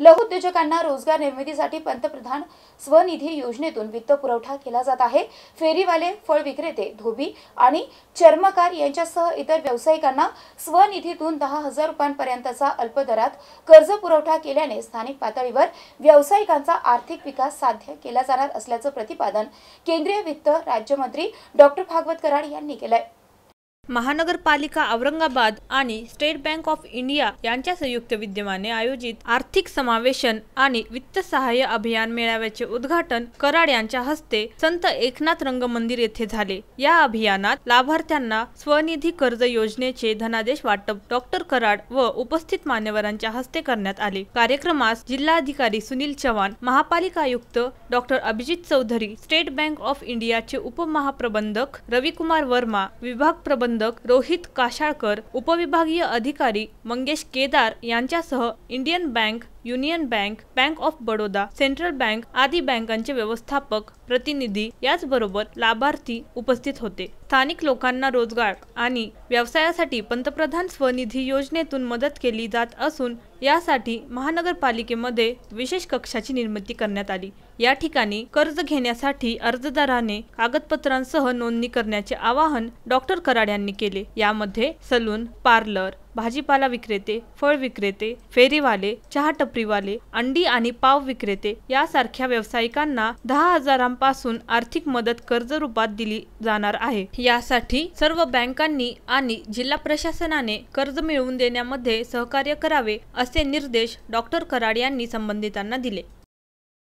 लघु उद्योजकांना रोजगार निर्मितीसाठी पंतप्रधान स्वनिधी योजनेतून वित्त पुरवठा केला जात आहे फेरीवाले फळ विक्रेते धोबी आणि चर्मकार यांच्यासह इतर व्यावसायिकांना स्वनिधीतून दहा हजार रुपयांपर्यंतचा अल्पदरात कर्ज पुरवठा केल्याने स्थानिक पातळीवर व्यावसायिकांचा आर्थिक विकास साध्य केला जाणार असल्याचं प्रतिपादन केंद्रीय वित्त राज्यमंत्री डॉक्टर भागवत कराड यांनी आहे महानगरपालिका औरंगाबाद आणि स्टेट बँक ऑफ इंडिया यांच्या संयुक्त विद्यमाने आयोजित आर्थिक समावेशन आणि वित्त सहाय्य अभियान मेळाव्याचे उद्घाटन कराड यांच्या हस्ते संत एकनाथ रंगमंदिर येथे झाले या अभियानात लाभार्थ्यांना स्वनिधी कर्ज योजनेचे धनादेश वाटप डॉक्टर कराड व उपस्थित मान्यवरांच्या हस्ते करण्यात आले कार्यक्रमास जिल्हाधिकारी सुनील चव्हाण महापालिका आयुक्त doctor Abhijit Chaudhari state bank of इंडियाचे उपमहाप्रबंधक रविकुमार वर्मा विभाग प्रबंध प्रबंधक रोहित काशाळकर उपविभागीय अधिकारी मंगेश केदार यांच्यासह Indian bank union bank bank of Baroda central bank आदी बँकांचे व्यवस्थापक प्रतिनिधी याचबरोबर लाभार्थी उपस्थित होते स्थानिक लोकांना रोजगार आणि व्यवसायासाठी पंतप्रधान स्वनिधी योजनेतून मदत केली जात असून यासाठी महानगरपालिकेमध्ये विशेष कक्षाची निर्मिती करण्यात आली या ठिकाणी कर्ज घेण्यासाठी अर्जदाराने कागदपत्रांसह नोंदणी करण्याचे आवाहन डॉक्टर कराड यांनी केले यामध्ये सलून पार्लर भाजीपाला विक्रेते फळ विक्रेते फेरीवाले चहा टपरीवाले अंडी आणि पाव विक्रेते यासारख्या व्यावसायिकांना दहा हजारांपासून आर्थिक मदत कर्ज रूपात दिली जाणार आहे यासाठी सर्व बँकांनी आणि जिल्हा प्रशासनाने कर्ज मिळवून देण्यामध्ये सहकार्य करावे असे निर्देश डॉक्टर कराड यांनी संबंधितांना दिले